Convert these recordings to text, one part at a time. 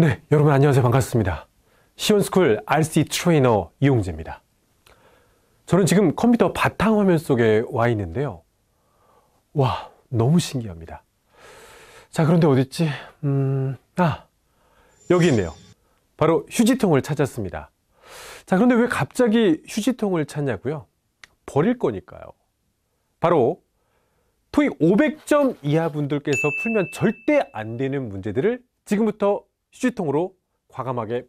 네, 여러분 안녕하세요. 반갑습니다. 시온스쿨 RC 트레이너 이용재입니다. 저는 지금 컴퓨터 바탕화면 속에 와 있는데요. 와, 너무 신기합니다. 자, 그런데 어딨지? 음, 아, 여기 있네요. 바로 휴지통을 찾았습니다. 자, 그런데 왜 갑자기 휴지통을 찾냐고요? 버릴 거니까요. 바로 토익 500점 이하 분들께서 풀면 절대 안 되는 문제들을 지금부터 휴지통으로 과감하게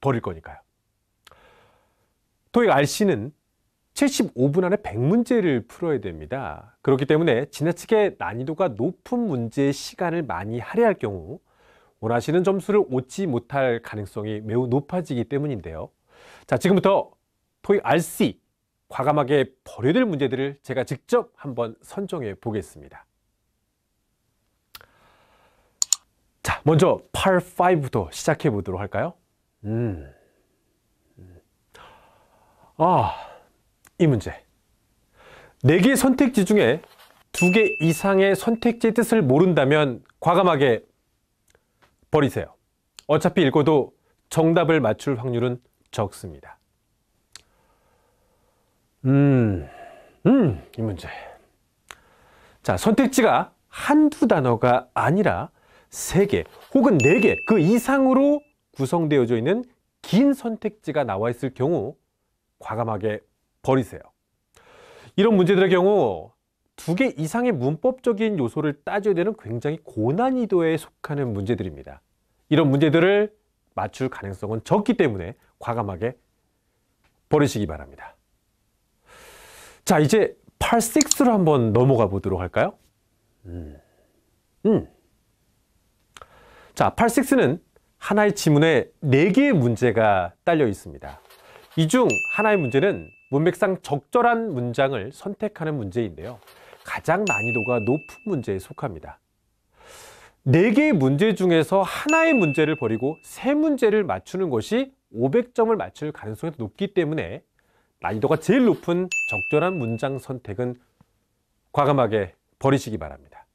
버릴 거니까요. 토익 RC는 75분 안에 100문제를 풀어야 됩니다. 그렇기 때문에 지나치게 난이도가 높은 문제의 시간을 많이 할애할 경우 원하시는 점수를 얻지 못할 가능성이 매우 높아지기 때문인데요. 자, 지금부터 토익 RC 과감하게 버려야 될 문제들을 제가 직접 한번 선정해 보겠습니다. 먼저 8, 5부터 시작해 보도록 할까요? 음. 아, 이 문제. 네 개의 선택지 중에 두 개 이상의 선택지의 뜻을 모른다면 과감하게 버리세요. 어차피 읽어도 정답을 맞출 확률은 적습니다. 음, 음, 이 문제. 자, 선택지가 한두 단어가 아니라 3개 혹은 4개그 이상으로 구성되어져 있는 긴 선택지가 나와 있을 경우 과감하게 버리세요. 이런 문제들의 경우 두 개 이상의 문법적인 요소를 따져야 되는 굉장히 고난이도에 속하는 문제들입니다. 이런 문제들을 맞출 가능성은 적기 때문에 과감하게 버리시기 바랍니다. 자, 이제 8, 6로 한번 넘어가 보도록 할까요? 음. 음. 자, 8 6는 하나의 지문에 4개의 문제가 딸려 있습니다. 이 중 하나의 문제는 문맥상 적절한 문장을 선택하는 문제인데요. 가장 난이도가 높은 문제에 속합니다. 4개의 문제 중에서 하나의 문제를 버리고 3문제를 맞추는 것이 500점을 맞출 가능성이 높기 때문에 난이도가 제일 높은 적절한 문장 선택은 과감하게 버리시기 바랍니다.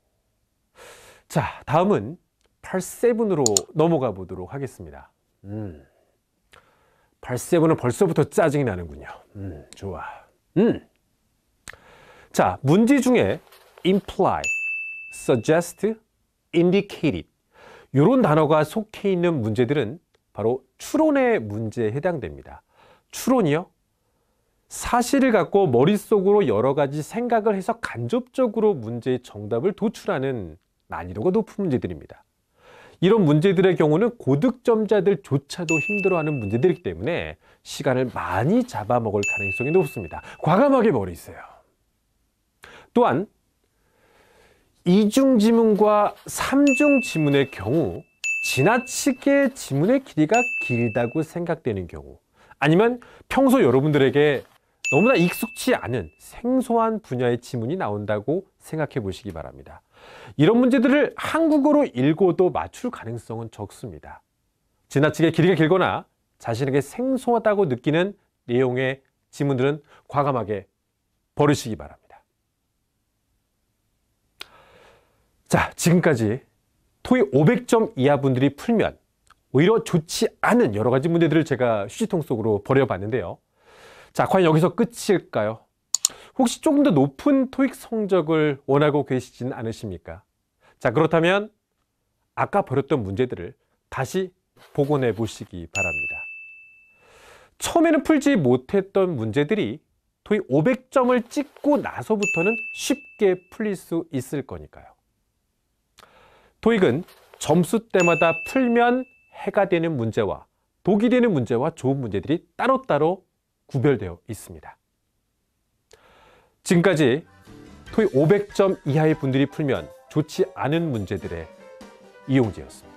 자, 다음은 8세븐으로 넘어가 보도록 하겠습니다. 음. 8세은 벌써부터 짜증이 나는군요. 음, 좋아. 음. 자, 문제 중에 imply, suggest, indicated 이런 단어가 속해 있는 문제들은 바로 추론의 문제에 해당됩니다. 추론이요? 사실을 갖고 머릿속으로 여러 가지 생각을 해서 간접적으로 문제의 정답을 도출하는 난이도가 높은 문제들입니다. 이런 문제들의 경우는 고득점자들조차도 힘들어하는 문제들이기 때문에 시간을 많이 잡아먹을 가능성이 높습니다. 과감하게 버리세요. 또한 이중 지문과 삼중 지문의 경우 지나치게 지문의 길이가 길다고 생각되는 경우 아니면 평소 여러분들에게 너무나 익숙치 않은 생소한 분야의 지문이 나온다고 생각해 보시기 바랍니다. 이런 문제들을 한국어로 읽어도 맞출 가능성은 적습니다. 지나치게 길이가 길거나 자신에게 생소하다고 느끼는 내용의 지문들은 과감하게 버리시기 바랍니다. 자, 지금까지 토이 500점 이하 분들이 풀면 오히려 좋지 않은 여러 가지 문제들을 제가 휴지통 속으로 버려봤는데요. 자, 과연 여기서 끝일까요? 혹시 조금 더 높은 토익 성적을 원하고 계시진 않으십니까? 자, 그렇다면 아까 버렸던 문제들을 다시 복원해 보시기 바랍니다. 처음에는 풀지 못했던 문제들이 토익 500점을 찍고 나서부터는 쉽게 풀릴 수 있을 거니까요. 토익은 점수 때마다 풀면 해가 되는 문제와 독이 되는 문제와 좋은 문제들이 따로따로 구별되어 있습니다. 지금까지 토익 500점 이하의 분들이 풀면 좋지 않은 문제들의 이용제였습니다